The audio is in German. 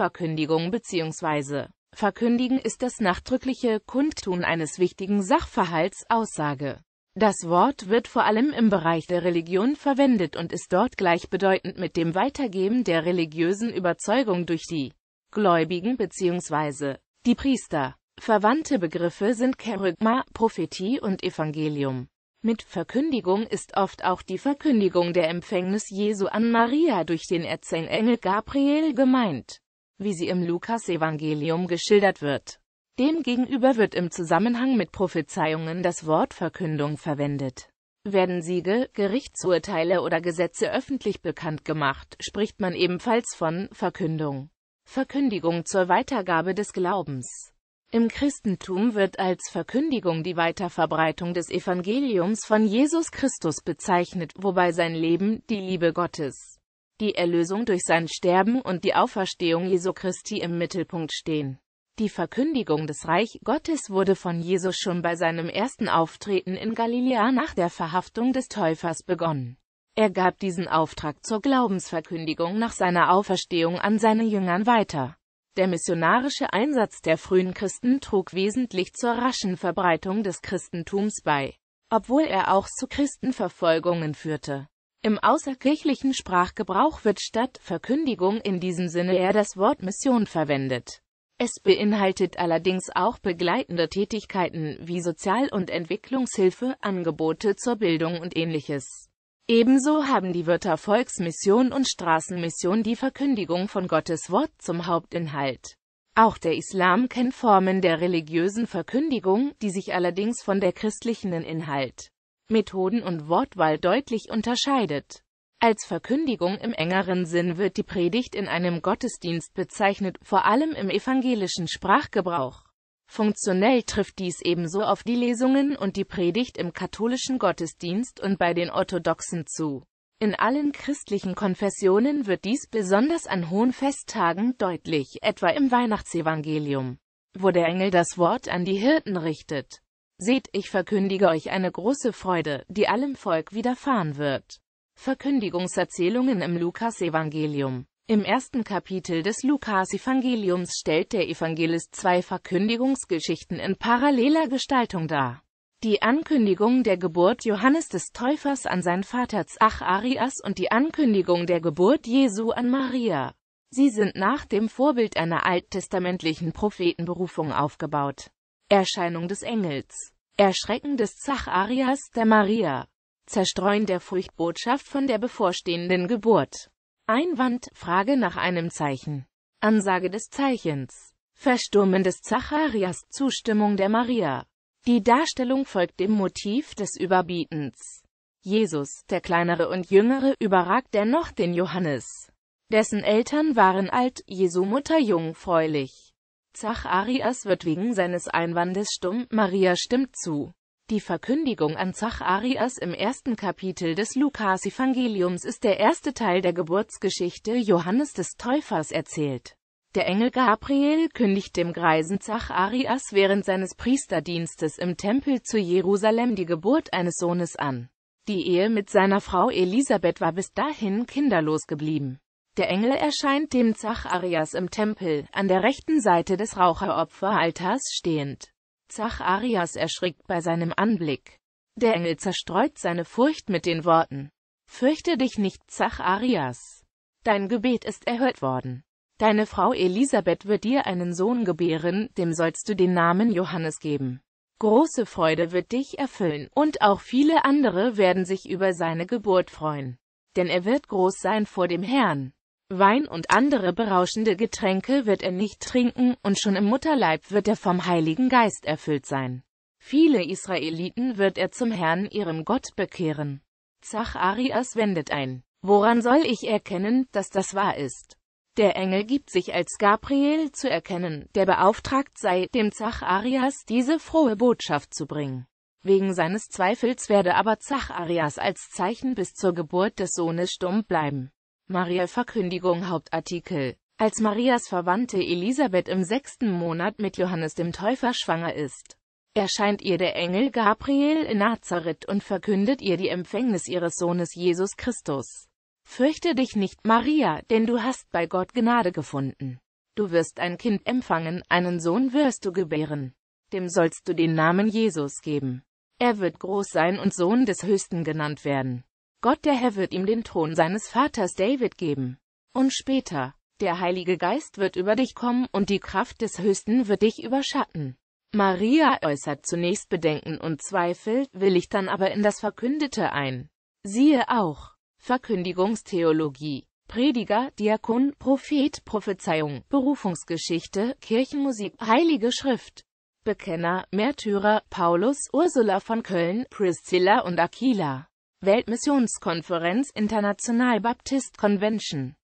Verkündigung bzw. Verkündigen ist das nachdrückliche Kundtun eines wichtigen Sachverhalts Aussage. Das Wort wird vor allem im Bereich der Religion verwendet und ist dort gleichbedeutend mit dem Weitergeben der religiösen Überzeugung durch die Gläubigen bzw. die Priester. Verwandte Begriffe sind Kerygma, Prophetie und Evangelium. Mit Verkündigung ist oft auch die Verkündigung der Empfängnis Jesu an Maria durch den Erzengel Gabriel gemeint wie sie im Lukas-Evangelium geschildert wird. Demgegenüber wird im Zusammenhang mit Prophezeiungen das Wort Verkündung verwendet. Werden Siegel, Gerichtsurteile oder Gesetze öffentlich bekannt gemacht, spricht man ebenfalls von Verkündung. Verkündigung zur Weitergabe des Glaubens. Im Christentum wird als Verkündigung die Weiterverbreitung des Evangeliums von Jesus Christus bezeichnet, wobei sein Leben, die Liebe Gottes, die Erlösung durch sein Sterben und die Auferstehung Jesu Christi im Mittelpunkt stehen. Die Verkündigung des Reich Gottes wurde von Jesus schon bei seinem ersten Auftreten in Galiläa nach der Verhaftung des Täufers begonnen. Er gab diesen Auftrag zur Glaubensverkündigung nach seiner Auferstehung an seine Jüngern weiter. Der missionarische Einsatz der frühen Christen trug wesentlich zur raschen Verbreitung des Christentums bei, obwohl er auch zu Christenverfolgungen führte. Im außerkirchlichen Sprachgebrauch wird statt Verkündigung in diesem Sinne eher das Wort Mission verwendet. Es beinhaltet allerdings auch begleitende Tätigkeiten wie Sozial- und Entwicklungshilfe, Angebote zur Bildung und ähnliches. Ebenso haben die Wörter Volksmission und Straßenmission die Verkündigung von Gottes Wort zum Hauptinhalt. Auch der Islam kennt Formen der religiösen Verkündigung, die sich allerdings von der christlichen Inhalt Methoden und Wortwahl deutlich unterscheidet. Als Verkündigung im engeren Sinn wird die Predigt in einem Gottesdienst bezeichnet, vor allem im evangelischen Sprachgebrauch. Funktionell trifft dies ebenso auf die Lesungen und die Predigt im katholischen Gottesdienst und bei den Orthodoxen zu. In allen christlichen Konfessionen wird dies besonders an hohen Festtagen deutlich, etwa im Weihnachtsevangelium, wo der Engel das Wort an die Hirten richtet. Seht, ich verkündige euch eine große Freude, die allem Volk widerfahren wird. Verkündigungserzählungen im Lukas-Evangelium Im ersten Kapitel des Lukas-Evangeliums stellt der Evangelist zwei Verkündigungsgeschichten in paralleler Gestaltung dar. Die Ankündigung der Geburt Johannes des Täufers an sein Vater Zacharias und die Ankündigung der Geburt Jesu an Maria. Sie sind nach dem Vorbild einer alttestamentlichen Prophetenberufung aufgebaut. Erscheinung des Engels, Erschrecken des Zacharias der Maria, Zerstreuen der Furchtbotschaft von der bevorstehenden Geburt, Einwand, Frage nach einem Zeichen, Ansage des Zeichens, Verstummen des Zacharias, Zustimmung der Maria. Die Darstellung folgt dem Motiv des Überbietens. Jesus, der kleinere und jüngere, überragt dennoch den Johannes. Dessen Eltern waren alt, Jesu Mutter jungfräulich. Zacharias wird wegen seines Einwandes stumm, Maria stimmt zu. Die Verkündigung an Zacharias im ersten Kapitel des Lukas-Evangeliums ist der erste Teil der Geburtsgeschichte Johannes des Täufers erzählt. Der Engel Gabriel kündigt dem Greisen Zacharias während seines Priesterdienstes im Tempel zu Jerusalem die Geburt eines Sohnes an. Die Ehe mit seiner Frau Elisabeth war bis dahin kinderlos geblieben. Der Engel erscheint dem Zacharias im Tempel, an der rechten Seite des Raucheropferaltars stehend. Zacharias erschrickt bei seinem Anblick. Der Engel zerstreut seine Furcht mit den Worten. Fürchte dich nicht, Zacharias. Dein Gebet ist erhört worden. Deine Frau Elisabeth wird dir einen Sohn gebären, dem sollst du den Namen Johannes geben. Große Freude wird dich erfüllen, und auch viele andere werden sich über seine Geburt freuen. Denn er wird groß sein vor dem Herrn. Wein und andere berauschende Getränke wird er nicht trinken, und schon im Mutterleib wird er vom Heiligen Geist erfüllt sein. Viele Israeliten wird er zum Herrn ihrem Gott bekehren. Zacharias wendet ein. Woran soll ich erkennen, dass das wahr ist? Der Engel gibt sich als Gabriel zu erkennen, der beauftragt sei, dem Zacharias diese frohe Botschaft zu bringen. Wegen seines Zweifels werde aber Zacharias als Zeichen bis zur Geburt des Sohnes stumm bleiben. Maria Verkündigung Hauptartikel Als Marias Verwandte Elisabeth im sechsten Monat mit Johannes dem Täufer schwanger ist, erscheint ihr der Engel Gabriel in Nazareth und verkündet ihr die Empfängnis ihres Sohnes Jesus Christus. Fürchte dich nicht, Maria, denn du hast bei Gott Gnade gefunden. Du wirst ein Kind empfangen, einen Sohn wirst du gebären. Dem sollst du den Namen Jesus geben. Er wird groß sein und Sohn des Höchsten genannt werden. Gott der Herr wird ihm den Thron seines Vaters David geben. Und später, der Heilige Geist wird über dich kommen und die Kraft des Höchsten wird dich überschatten. Maria äußert zunächst Bedenken und Zweifel, will ich dann aber in das Verkündete ein. Siehe auch Verkündigungstheologie, Prediger, Diakon, Prophet, Prophezeiung, Berufungsgeschichte, Kirchenmusik, Heilige Schrift, Bekenner, Märtyrer, Paulus, Ursula von Köln, Priscilla und Aquila. Weltmissionskonferenz International Baptist Convention